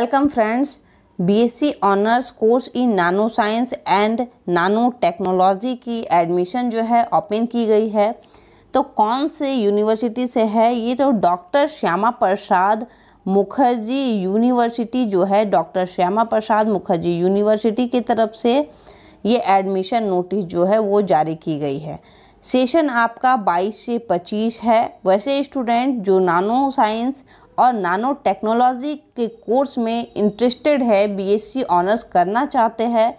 welcome friends BSc honours course in nano science and nano technology की admission जो है open की गई है तो कौन से यूनिवर्सिटी से है ये जो डॉक्टर श्यामा प्रसाद मुखर्जी यूनिवर्सिटी जो है डॉक्टर श्यामा प्रसाद मुखर्जी यूनिवर्सिटी की तरफ से ये एडमिशन नोटिस जो है वो जारी की गई है सेशन आपका 22 से 25 है वैसे स्टूडेंट जो नानो साइंस और नानो टेक्नोलॉजी के कोर्स में इंटरेस्टेड है बीएससी ऑनर्स करना चाहते हैं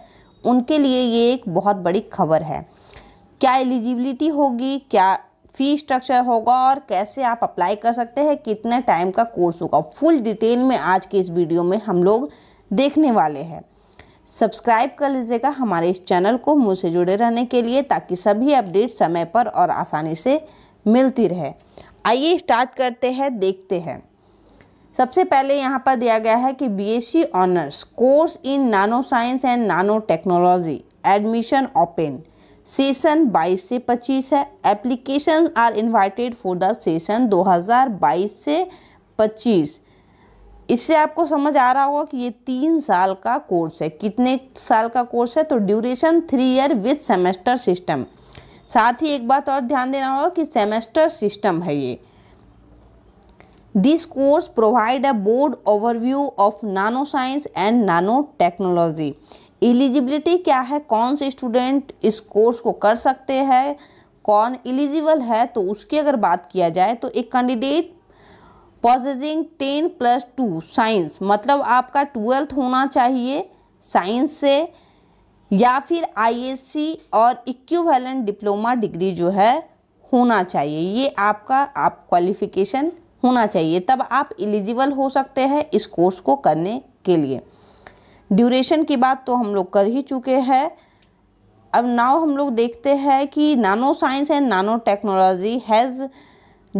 उनके लिए ये एक बहुत बड़ी खबर है क्या एलिजिबिलिटी होगी क्या फ़ी स्ट्रक्चर होगा और कैसे आप अप्लाई कर सकते हैं कितने टाइम का कोर्स होगा फुल डिटेल में आज के इस वीडियो में हम लोग देखने वाले हैं सब्सक्राइब कर लीजिएगा हमारे इस चैनल को मुझसे जुड़े रहने के लिए ताकि सभी अपडेट समय पर और आसानी से मिलती रहे आइए स्टार्ट करते हैं देखते हैं सबसे पहले यहाँ पर दिया गया है कि BSc honours course in nano science and nano technology admission open session 22 से 25 है application are invited for the session 2022 से 25 इससे आपको समझ आ रहा होगा कि ये तीन साल का कोर्स है कितने साल का कोर्स है तो duration three year with semester system साथ ही एक बात और ध्यान देना होगा कि सेमेस्टर सिस्टम है ये this course provide a broad overview of nano science and nano technology eligibility क्या है कौन से स्टूडेंट इस कोर्स को कर सकते हैं कौन एलिजिबल है तो उसकी अगर बात किया जाए तो एक candidate possessing ten plus two science मतलब आपका ट्वेल्थ होना चाहिए साइंस से या फिर आईएससी और इक्विवेलेंट डिप्लोमा डिग्री जो है होना चाहिए ये आपका आप क्वालिफिकेशन होना चाहिए तब आप एलिजिबल हो सकते हैं इस कोर्स को करने के लिए ड्यूरेशन की बात तो हम लोग कर ही चुके हैं अब नाव हम लोग देखते हैं कि nano science and nano technology has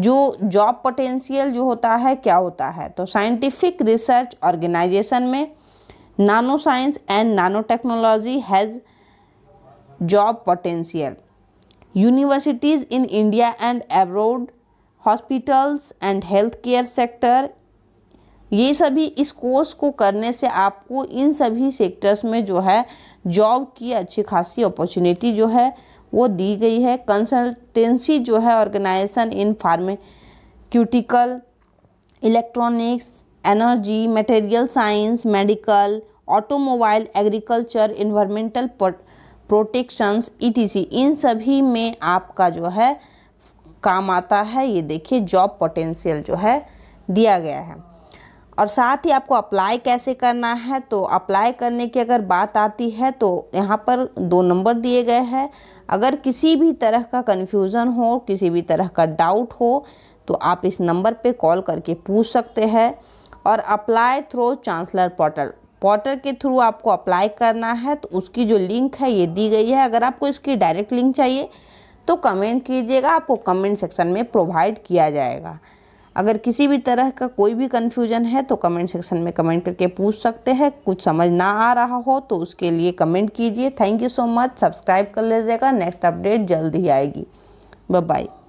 जो जॉब पोटेंशियल जो होता है क्या होता है तो साइंटिफिक रिसर्च ऑर्गेनाइजेशन में nano science and nano technology has job potential universities in India and abroad hospitals and health care sector ये सभी इस कोर्स को करने से आपको इन सभी सेक्टर्स में जो है जॉब की अच्छी खासी अपॉर्चुनिटी जो है वो दी गई है कंसल्टेंसी जो है organization in pharmaceutical electronics energy material science medical automobile agriculture environmental protections ई इन सभी में आपका जो है काम आता है ये देखिए जॉब पोटेंशियल जो है दिया गया है और साथ ही आपको अप्लाई कैसे करना है तो अप्लाई करने की अगर बात आती है तो यहाँ पर दो नंबर दिए गए हैं अगर किसी भी तरह का कन्फ्यूज़न हो किसी भी तरह का डाउट हो तो आप इस नंबर पे कॉल करके पूछ सकते हैं और apply through chancellor portal portal के थ्रू आपको अप्लाई करना है तो उसकी जो लिंक है ये दी गई है अगर आपको इसकी डायरेक्ट लिंक चाहिए तो कमेंट कीजिएगा आपको कमेंट सेक्शन में प्रोवाइड किया जाएगा अगर किसी भी तरह का कोई भी कन्फ्यूजन है तो कमेंट सेक्शन में कमेंट करके पूछ सकते हैं कुछ समझ ना आ रहा हो तो उसके लिए कमेंट कीजिए thank you so much subscribe कर लीजिएगा नेक्स्ट अपडेट जल्द ही आएगी बाय